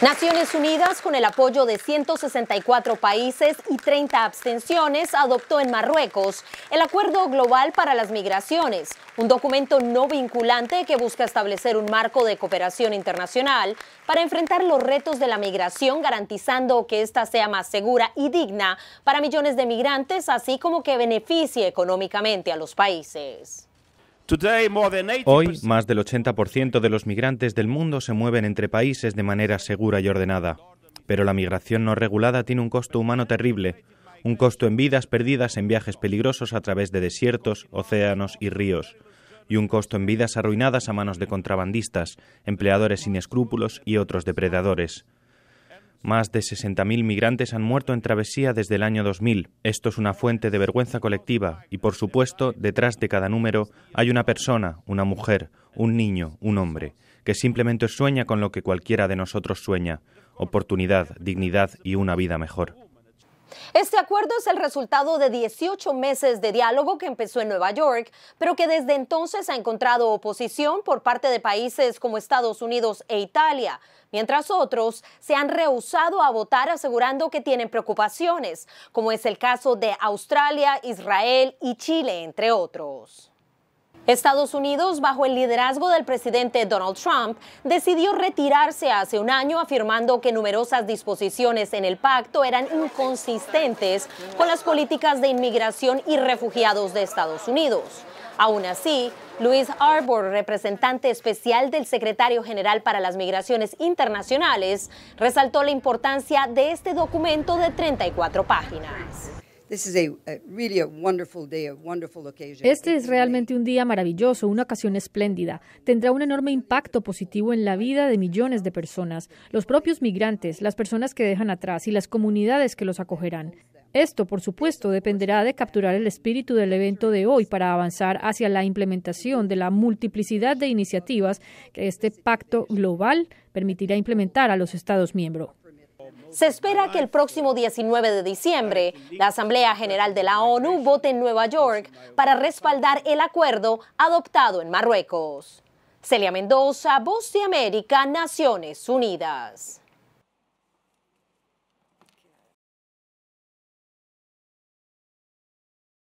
Naciones Unidas, con el apoyo de 164 países y 30 abstenciones, adoptó en Marruecos el Acuerdo Global para las Migraciones, un documento no vinculante que busca establecer un marco de cooperación internacional para enfrentar los retos de la migración, garantizando que ésta sea más segura y digna para millones de migrantes, así como que beneficie económicamente a los países. Hoy, más del 80% de los migrantes del mundo se mueven entre países de manera segura y ordenada. Pero la migración no regulada tiene un costo humano terrible, un costo en vidas perdidas en viajes peligrosos a través de desiertos, océanos y ríos, y un costo en vidas arruinadas a manos de contrabandistas, empleadores sin escrúpulos y otros depredadores. Más de 60.000 migrantes han muerto en travesía desde el año 2000. Esto es una fuente de vergüenza colectiva y, por supuesto, detrás de cada número hay una persona, una mujer, un niño, un hombre, que simplemente sueña con lo que cualquiera de nosotros sueña, oportunidad, dignidad y una vida mejor. Este acuerdo es el resultado de 18 meses de diálogo que empezó en Nueva York, pero que desde entonces ha encontrado oposición por parte de países como Estados Unidos e Italia, mientras otros se han rehusado a votar asegurando que tienen preocupaciones, como es el caso de Australia, Israel y Chile, entre otros. Estados Unidos, bajo el liderazgo del presidente Donald Trump, decidió retirarse hace un año afirmando que numerosas disposiciones en el pacto eran inconsistentes con las políticas de inmigración y refugiados de Estados Unidos. Aún así, Luis Arbor, representante especial del secretario general para las migraciones internacionales, resaltó la importancia de este documento de 34 páginas. Este es realmente un día maravilloso, una ocasión espléndida. Tendrá un enorme impacto positivo en la vida de millones de personas, los propios migrantes, las personas que dejan atrás y las comunidades que los acogerán. Esto, por supuesto, dependerá de capturar el espíritu del evento de hoy para avanzar hacia la implementación de la multiplicidad de iniciativas que este pacto global permitirá implementar a los Estados miembros. Se espera que el próximo 19 de diciembre la Asamblea General de la ONU vote en Nueva York para respaldar el acuerdo adoptado en Marruecos. Celia Mendoza, Voz de América, Naciones Unidas.